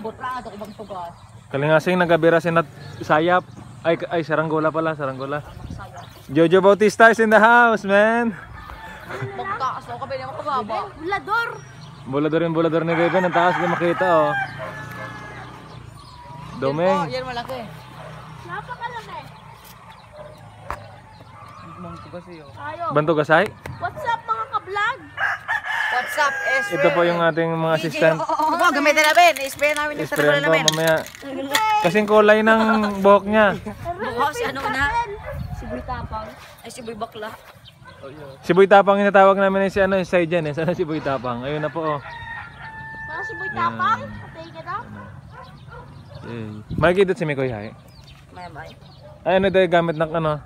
ambot ra ato kubang tugas. Kalingasing nagabira si Nat Sayap. Ay, ay saranggola pala, saranggola. Jojo Bautista is in the house, man. Magtaas ako kape naman kababa. Bulador. Bulador yung bulador ni Bebe. Ang taas din makita, oh. Domeng. Yan malaki. Napakalaki. Bantugasay. Eh, oh. Bantugasay? What's up? What's up, Ito po yung ating mga assistant. Oo, oh, gamitin namin. Isprayan namin yung sarap namin. Isprayan mamaya. Kasing kulay ng buhok niya. Buhok ano na? Si Boy Tapang. Ay, si Boy Bakla. Si Boy Tapang yung natawag namin si ano, si Dyan eh. Sana si Boy Tapang. Ayun na po oh. Sana si Boy Tapang? Patay ka na? Magigidot si Mikoy Hay. May may. Ay, ano daw gamit ng ano?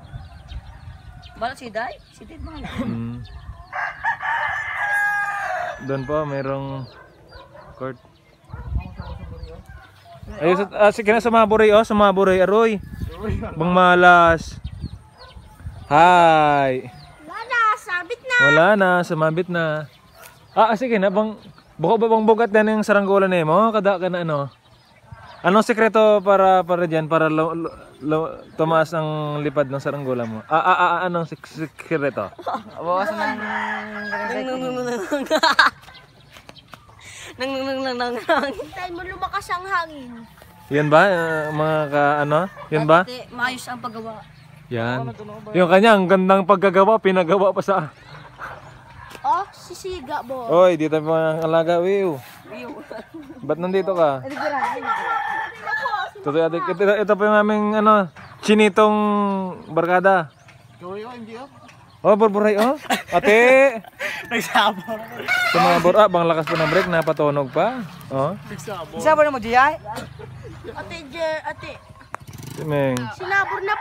Balot si Day? Si Tid mga mm. Doon po, mayroong court. Ayos, uh, sige na sumaburay oh, sumaburay aroy. Bang malas. Hi. Wala na, sabit na. Wala na, sumabit na. Ah, ah sige na bang buko ba bang bugat na yung saranggola na mo? Oh, kada ka na ano. Anong sekreto para para diyan para lo, lo, lo, tumaas ang lipad ng saranggola mo? Ah, ah, ah anong sekreto? Bawasan ng nang nang nang nang nang nang. mo lumakas ang hangin. Yan ba? Uh, mga ka ano? Yan ba? Dati, eh, maayos ang paggawa. Yan. Yung kanya, ang gandang paggagawa, pinagawa pa sa... Oh, sisiga mo. Oy, dito pa ang alaga, wiw. Wiw. Ba't nandito ka? Totoo, ate. Ito, ito pa yung aming, ano, chinitong barkada. Joyo, hindi oh. Oh, burburay, oh. Ate! Nagsabor. Sumabor. Ah, bang lakas pa ng brake. Napatunog pa. Oh. Nagsabor. Nagsabor na mo, Jiyay? Ate, Jer, ate. Timeng. Sinabor na